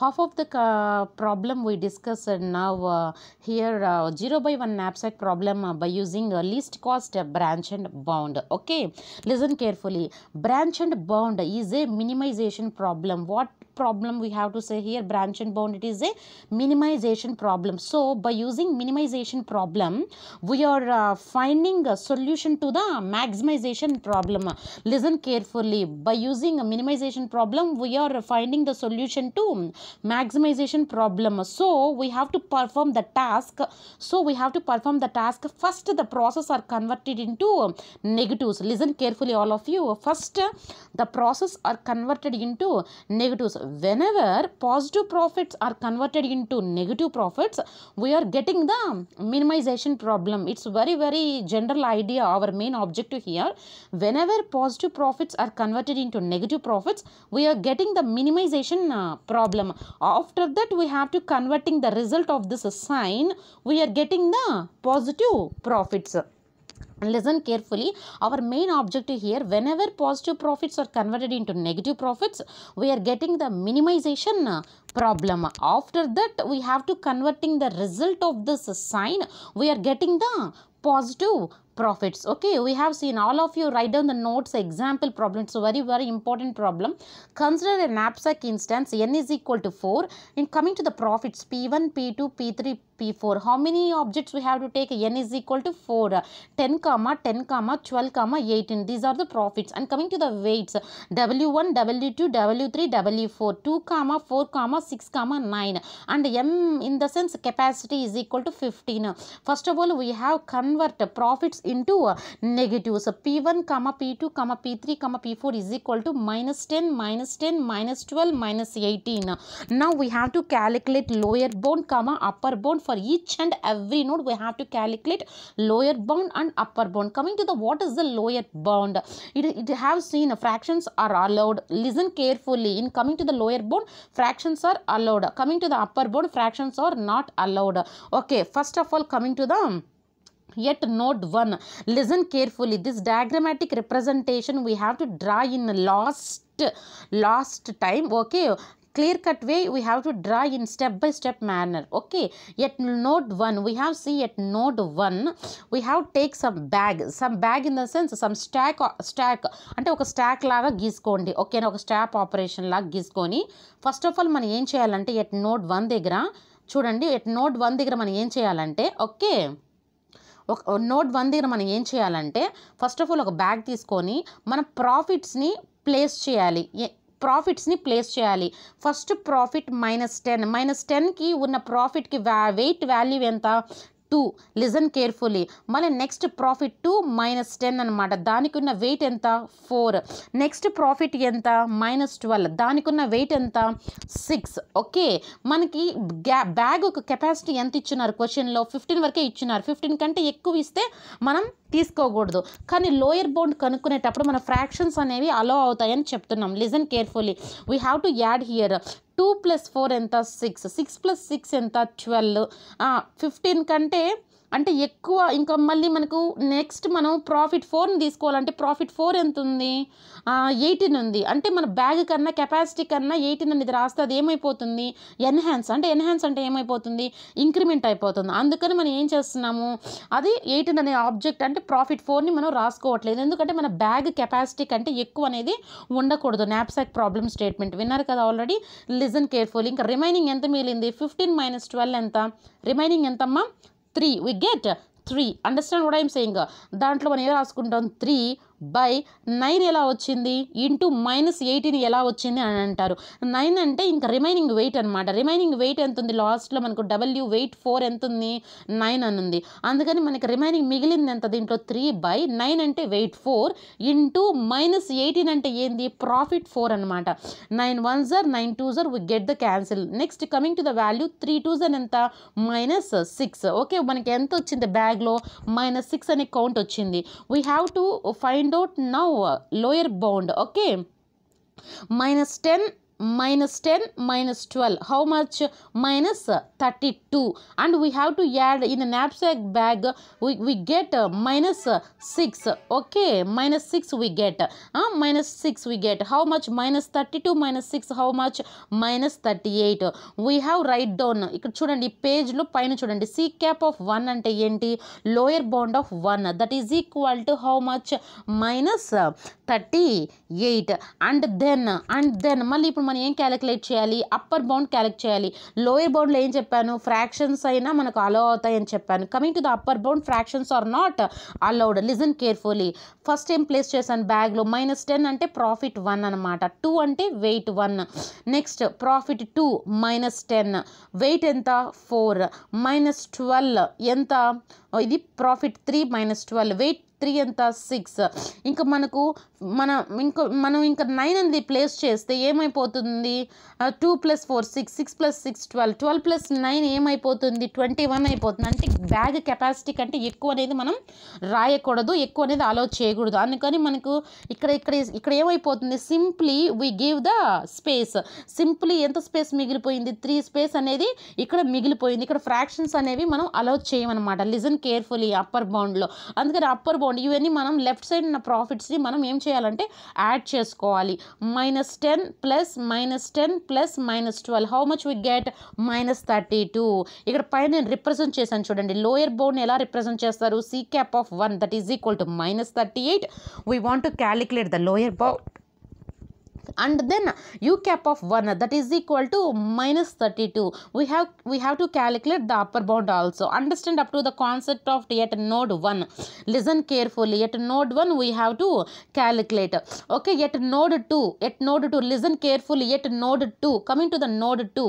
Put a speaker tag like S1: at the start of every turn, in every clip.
S1: half of the uh, problem we discussed now uh, here uh, 0 by 1 knapsack problem by using least cost branch and bound okay listen carefully branch and bound is a minimization problem what problem we have to say here branch and bound it is a minimization problem so by using minimization problem we are uh, finding a solution to the maximization problem listen carefully by using a minimization problem we are finding the solution to maximization problem so we have to perform the task so we have to perform the task first the process are converted into um, negatives listen carefully all of you first the process are converted into negatives whenever positive profits are converted into negative profits we are getting the minimization problem it's very very general idea our main objective here whenever positive profits are converted into negative profits we are getting the minimization uh, problem after that we have to converting the result of this sign we are getting the positive profits listen carefully our main objective here whenever positive profits are converted into negative profits we are getting the minimization problem after that we have to converting the result of this sign we are getting the positive profits okay we have seen all of you write down the notes example problem so very very important problem consider a knapsack instance n is equal to 4 In coming to the profits p1 p2 p3 P4. How many objects we have to take? N is equal to 4. 10 comma 10 comma 12 comma 18. These are the profits. And coming to the weights. W1, W2, W3, W4. 2 comma 4 comma 6 comma 9. And M in the sense capacity is equal to 15. First of all we have convert profits into uh, negatives. So P1 comma P2 comma P3 comma P4 is equal to minus 10 minus 10 minus 12 minus 18. Now we have to calculate lower bound comma upper bound for each and every node we have to calculate lower bound and upper bound coming to the what is the lower bound it, it have seen fractions are allowed listen carefully in coming to the lower bound fractions are allowed coming to the upper bound fractions are not allowed okay first of all coming to the yet node 1 listen carefully this diagrammatic representation we have to draw in last last time okay clear cut way we have to draw in step by step manner okay at node one we have see at node one we have take some bag some bag in the sense some stack stack అంటే ఒక stock లాగా గీసుకోండి ఓకేనా ఒక stop operation లాగా గీసుకొని first of all మనం ఏం చేయాలంటే at node one దగ్గర చూడండి ఎట్ నోట్ వన్ దగ్గర మనం ఏం చేయాలంటే ఓకే ఒక నోట్ వన్ దగ్గర మనం ఏం చేయాలంటే ఫస్ట్ ఆఫ్ ఆల్ ఒక బ్యాగ్ తీసుకొని మన ప్రాఫిట్స్ని ప్లేస్ చేయాలి ప్రాఫిట్స్ని ప్లేస్ చేయాలి first profit minus ten minus టెన్కి ఉన్న ప్రాఫిట్కి వ్యా వెయిట్ వాల్యూ ఎంత టూ లిజన్ కేర్ఫుల్లీ మళ్ళీ next profit two minus ten అనమాట దానికి ఉన్న వెయిట్ ఎంత ఫోర్ నెక్స్ట్ ప్రాఫిట్ ఎంత మైనస్ ట్వెల్వ్ దానికి ఉన్న వెయిట్ ఎంత సిక్స్ ఓకే మనకి గ్యా బ్యాగ్ ఒక కెపాసిటీ ఎంత ఇచ్చినారు క్వశ్చన్లో ఫిఫ్టీన్ వరకే ఇచ్చినారు ఫిఫ్టీన్ కంటే ఎక్కువ ఇస్తే మనం తీసుకోకూడదు కానీ లోయర్ బౌండ్ కనుక్కునేటప్పుడు మన ఫ్రాక్షన్స్ అనేవి అలో అవుతాయని చెప్తున్నాం listen carefully we have to add here two plus four ఎంత సిక్స్ సిక్స్ ప్లస్ సిక్స్ ఎంత ట్వెల్వ్ ఫిఫ్టీన్ కంటే అంటే ఎక్కువ ఇంకా మళ్ళీ మనకు నెక్స్ట్ మనం ప్రాఫిట్ ఫోర్ని తీసుకోవాలంటే ప్రాఫిట్ ఫోర్ ఎంత ఉంది ఎయిటీన్ ఉంది అంటే మన బ్యాగ్ కన్నా కెపాసిటీ కన్నా ఎయిటీన్ అనేది రాస్తే అది ఏమైపోతుంది ఎన్హాన్స్ అంటే ఎన్హాన్స్ అంటే ఏమైపోతుంది ఇంక్రిమెంట్ అయిపోతుంది అందుకని మనం ఏం చేస్తున్నాము అది ఎయిటీన్ అనే ఆబ్జెక్ట్ అంటే ప్రాఫిట్ ఫోర్ని మనం రాసుకోవట్లేదు ఎందుకంటే మన బ్యాగ్ కెపాసిటీ కంటే ఎక్కువ అనేది ఉండకూడదు నాప్సాక్ ప్రాబ్లమ్ స్టేట్మెంట్ విన్నారు కదా ఆల్రెడీ లిజన్ కేర్ఫుల్ ఇంకా రిమైనింగ్ ఎంత మిగిలింది ఫిఫ్టీన్ మైనస్ ట్వెల్వ్ ఎంత రిమైనింగ్ ఎంతమ్మా 3 we get 3 understand what i am saying dantlo 3 by nine ఎలా వచ్చింది ఇంటూ మైనస్ ఎయిటీన్ ఎలా వచ్చింది అని అంటారు నైన్ అంటే ఇంకా రిమైనింగ్ వెయిట్ అనమాట రిమైనింగ్ వెయిట్ ఎంత ఉంది లాస్ట్లో మనకు డబ్ల్యూ వెయిట్ ఫోర్ ఎంత ఉంది నైన్ అని ఉంది అందుకని మనకి రిమైనింగ్ మిగిలింది ఎంత దీంట్లో త్రీ బై నైన్ అంటే weight four into minus eighteen అంటే ఏంది ప్రాఫిట్ ఫోర్ అనమాట నైన్ వన్ జర్ నైన్ టూ జర్ we get the cancel next coming to the value three two జర్ ఎంత మైనస్ సిక్స్ ఓకే మనకి ఎంత వచ్చింది బ్యాగ్లో మైనస్ సిక్స్ అనే కౌంట్ వచ్చింది we have to fine find out now uh, lower bound okay minus 10 minus 10 minus 12 how much minus 32 and we have to add in a knapsack bag we we get minus 6 okay minus 6 we get uh, minus 6 we get how much minus 32 minus 6 how much minus 38 we have write down ikkada page lo pain chudandi See cap of 1 and enti lower bound of 1 that is equal to how much minus 38 and then and then malli మనం ఏం calculate చేయాలి upper bound calculate చేయాలి lower బౌండ్లో ఏం చెప్పాను fractions అయినా మనకు allow అవుతాయని చెప్పాను coming to the upper bound fractions are not allowed listen carefully first ఏం ప్లేస్ చేశాను బ్యాగ్లో మైనస్ టెన్ అంటే ప్రాఫిట్ వన్ అనమాట టూ అంటే weight one next profit two minus ten weight ఎంత ఫోర్ మైనస్ ట్వెల్వ్ ఎంత ఇది profit three minus twelve weight three ఎంత సిక్స్ ఇంకా మనకు మన ఇంకో మనం ఇంకా నైన్ అనేది ప్లేస్ చేస్తే ఏమైపోతుంది two plus four six six plus six twelve twelve plus nine ఏమైపోతుంది ట్వంటీ వన్ అయిపోతుంది అంటే బ్యాగ్ కెపాసిటీ కంటే ఎక్కువ అనేది మనం రాయకూడదు ఎక్కువ అనేది అలో చేయకూడదు అందుకని మనకు ఇక్కడ ఇక్కడ ఇక్కడ ఏమైపోతుంది simply we give the space simply ఎంత స్పేస్ మిగిలిపోయింది త్రీ స్పేస్ అనేది ఇక్కడ మిగిలిపోయింది ఇక్కడ ఫ్రాక్షన్స్ అనేవి మనం అలౌ చేయమన్నమాట లిజన్ కేర్ఫుల్లీ అప్పర్ బౌండ్లో అందుకని అప్పర్ బౌండ్ తీసుకోండి ఇవన్నీ మనం లెఫ్ట్ సైడ్ ఉన్న ప్రాఫిట్స్ని మనం ఏం చేయాలంటే యాడ్ చేసుకోవాలి minus ten plus minus ten plus minus twelve how much we get minus thirty two ఇక్కడ పైన నేను రిప్రజెంట్ చేశాను చూడండి లోయర్ బౌన్ ఎలా రిప్రజెంట్ చేస్తారు C cap of one that is equal to minus thirty eight we want to calculate the lower bound and then u cap of 1 that is equal to minus 32 we have we have to calculate the upper bound also understand up to the concept of yet node 1 listen carefully at node 1 we have to calculate okay yet node 2 at node 2 listen carefully yet node 2 coming to the node 2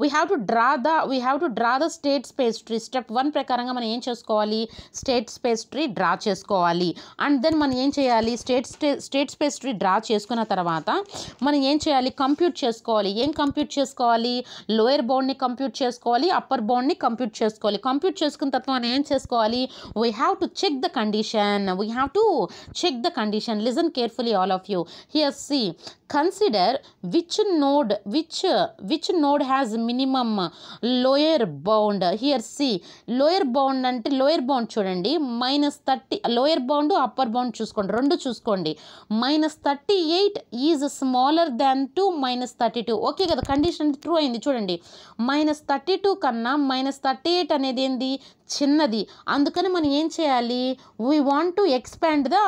S1: we have to draw the we have to draw the state space tree step one ప్రకారంగా మనం ఏం చేసుకోవాలి state space tree draw చేసుకోవాలి and then మనం ఏం చేయాలి state stay state space tree draw చేసుకున్న తర్వాత మనం ఏం చేయాలి కంప్యూట్ చేసుకోవాలి ఏం కంప్యూట్ చేసుకోవాలి లోయర్ బౌండ్ని కంప్యూట్ చేసుకోవాలి అప్పర్ బౌండ్ని కంప్యూట్ చేసుకోవాలి కంప్యూట్ చేసుకున్న తర్వాత మనం ఏం చేసుకోవాలి we have to check the condition we have to check the condition listen carefully all of you here see consider which node which which node have has minimum lower bound here see lower bound అంటే lower bound చూడండి minus thirty lower bound upper bound చూసుకోండి రెండు చూసుకోండి minus thirty eight is smaller than to minus thirty two okay కదా condition true అయింది చూడండి minus thirty two కన్నా minus thirty eight అనేది ఏంది చిన్నది అందుకని మనం ఏం చేయాలి we want to expand the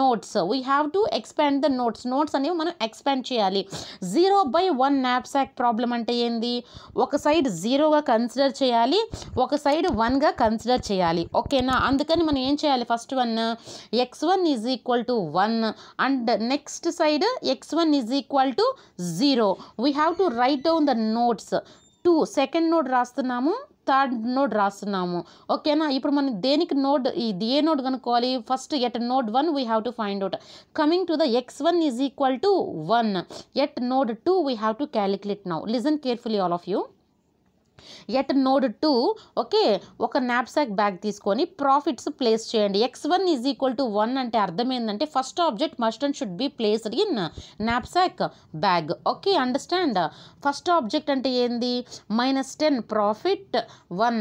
S1: nodes we have to expand the nodes nodes అనేవి మనం ఎక్స్పాండ్ చేయాలి zero by one knapsack problem అంటే ఏంది ఒక సైడ్ జీరోగా కన్సిడర్ చేయాలి ఒక సైడ్ వన్గా కన్సిడర్ చేయాలి ఓకేనా అందుకని మనం ఏం చేయాలి first one x one is equal to one and next side x one is equal to zero we have to write down the nodes two second node రాస్తున్నాము third node rasanamo. Okay, now you put the node the a node gonna call first yet node one we have to find out. Coming to the x1 is equal to 1. Yet node 2 we have to calculate now. Listen carefully, all of you. At node two okay ఒక knapsack bag తీసుకొని profits place చేయండి x one is equal to one అంటే అర్థం ఏంటంటే first object must and should be placed in knapsack bag okay understand first object అంటే ఏంది minus ten profit one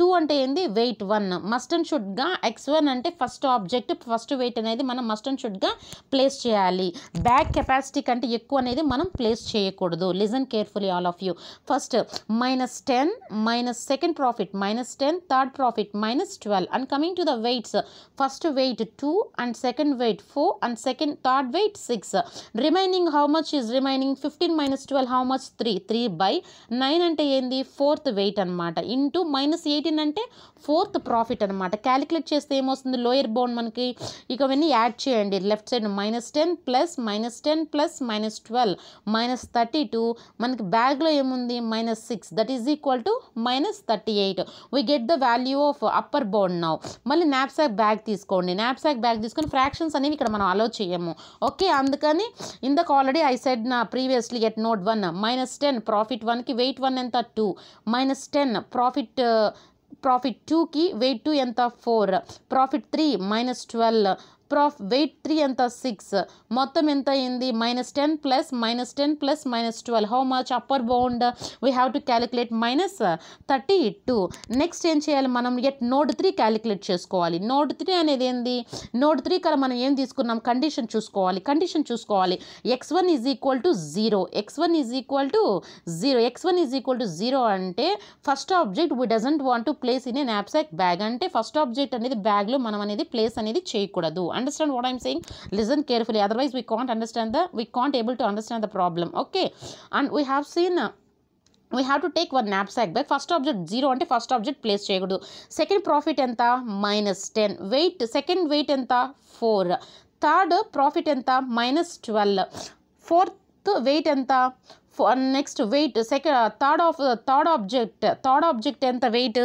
S1: two అంటే ఏంది వెయిట్ వన్ మస్ట్ అండ్ షుడ్గా x one అంటే first object first weight అనేది మనం మస్ట్ అండ్ షుడ్గా place చేయాలి బ్యాగ్ కెపాసిటీ కంటే ఎక్కువ అనేది మనం ప్లేస్ చేయకూడదు listen carefully all of you first minus ten ten minus second profit minus ten third profit minus twelve and coming to the weights first weight two and second weight four and second third weight six remaining how much is remaining fifteen minus twelve how much three three by nine అంటే ఏంది fourth weight అనమాట into minus eighteen అంటే fourth profit అనమాట calculate చేస్తే ఏమొస్తుంది lower bone మనకి ఇక అవన్నీ యాడ్ చేయండి left side minus ten plus minus ten plus minus twelve minus thirty two మనకి బ్యాగ్లో ఏముంది మైనస్ సిక్స్ దట్ ఈజ్ ఈ equal to minus thirty eight we get the value of upper bound now మళ్ళీ knapsack bag తీసుకోండి knapsack bag తీసుకొని fractions అనేవి ఇక్కడ మనం అలో చేయము ఓకే అందుకని ఇందాక ఆల్రెడీ ఐ సెడ్ నా previously at node one minus ten profit వన్కి వెయిట్ వన్ ఎంత two minus ten profit profit టూకి వెయిట్ టూ ఎంత four profit three minus twelve prof weight three ఎంత సిక్స్ మొత్తం ఎంత అయింది minus ten plus minus ten plus minus twelve how much upper bound we have to calculate minus thirty two next ఏం చేయాలి మనం at node three calculate చేసుకోవాలి node three అనేది ఏంది నోడ్ త్రీ కల మనం ఏం తీసుకున్నాం కండిషన్ చూసుకోవాలి కండిషన్ చూసుకోవాలి x one is equal to zero x one is equal to zero x one is equal to zero అంటే first object we doesn't want to place in a knapsack bag అంటే first object అనేది బ్యాగ్లో మనం అనేది place అనేది చేయకూడదు Understand what I'm saying? Listen carefully. Otherwise, we can't understand the, we can't able to understand the problem. Okay. And we have seen... Uh, we have to take one knapsack bag first object zero అంటే first object place చేయకూడదు second profit ఎంత minus ten weight second weight ఎంత four third profit ఎంత minus twelve fourth weight ఎంత next weight second third of third object third object ఎంత weight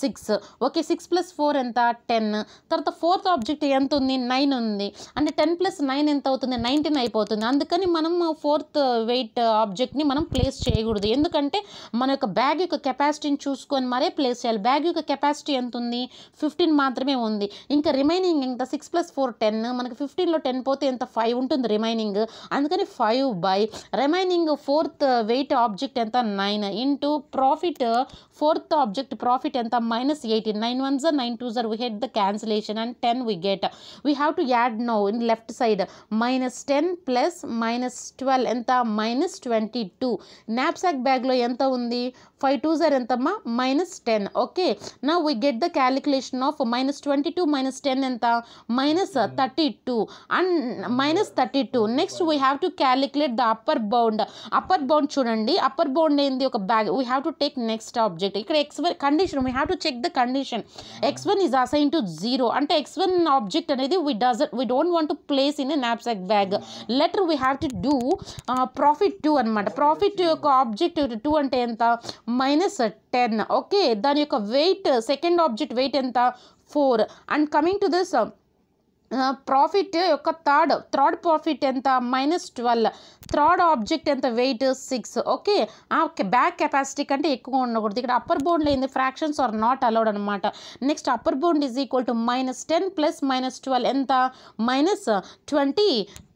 S1: six okay six plus four ఎంత ten తర్వాత fourth object ఎంత ఉంది nine ఉంది అంటే టెన్ ప్లస్ నైన్ ఎంత అవుతుంది నైన్టీన్ అయిపోతుంది అందుకని మనం ఫోర్త్ వెయిట్ ఆబ్జెక్ట్ని మనం ప్లేస్ చేయకూడదు ఎందుకంటే మన యొక్క బ్యాగ్ యొక్క కెపాసిటీని చూసుకొని మరే ప్లేస్ చేయాలి బ్యాగ్ యొక్క కెపాసిటీ ఎంత ఉంది ఫిఫ్టీన్ మాత్రమే ఉంది ఇంకా రిమైనింగ్ ఎంత సిక్స్ ప్లస్ ఫోర్ టెన్ మనకి ఫిఫ్టీన్లో టెన్ పోతే ఎంత ఫైవ్ ఉంటుంది రిమైనింగ్ అందుకని five by remaining fourth weight object ಅಂತ nine into profit fourth object profit ఎంత మైనస్ ఎయిటీన్ నైన్ వన్ జర్ నైన్ టూ జర్ we get the cancellation and ten we get we have to add no in left side minus ten plus minus twelve ఎంత minus twenty two knapsack బ్యాగ్లో ఎంత ఉంది five two జర్ ఎంతమ్మా minus ten okay నా we get the calculation of minus twenty two minus ten ఎంత minus thirty two and minus thirty two next we have to calculate the upper bound upper bound చూడండి upper bound ఏంది ఒక bag we have to take next object right ఇక్కడ x one condition we have to check the condition x one is assign to zero అంటే x one object అనేది we doesn't we don't want to place in a knapsack bag later we have to do profit two అనమాట profit యొక్క object two అంటే ఎంత minus ten okay దాని యొక్క weight second object weight ఎంత four and coming to this profit యొక్క third third profit ఎంత minus twelve third object ఎంత weight six okay bag capacity కంటే ఎక్కువ ఉండకూడదు ఇక్కడ అప్పర్ బోండ్ లేని ఫ్రాక్షన్స్ ఆర్ నాట్ అలౌడ్ అనమాట next upper bound is equal to minus ten plus minus twelve ఎంత minus twenty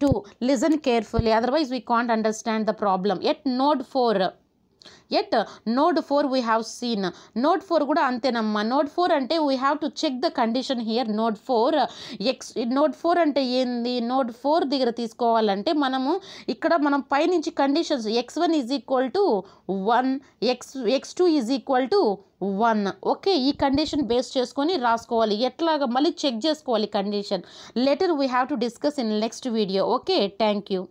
S1: two listen carefully otherwise we can't understand the problem at node four at node four we have seen node four కూడా అంతేనమ్మా node four అంటే we have to check the condition here node four x node four అంటే ఏంది node four దగ్గర తీసుకోవాలంటే మనము ఇక్కడ మనం పైనుంచి conditions x one is equal to one x x two is equal to one okay ఈ కండిషన్ బేస్ చేసుకొని రాసుకోవాలి ఎట్లాగా మళ్ళీ చెక్ చేసుకోవాలి condition later we have to discuss in next video okay thank you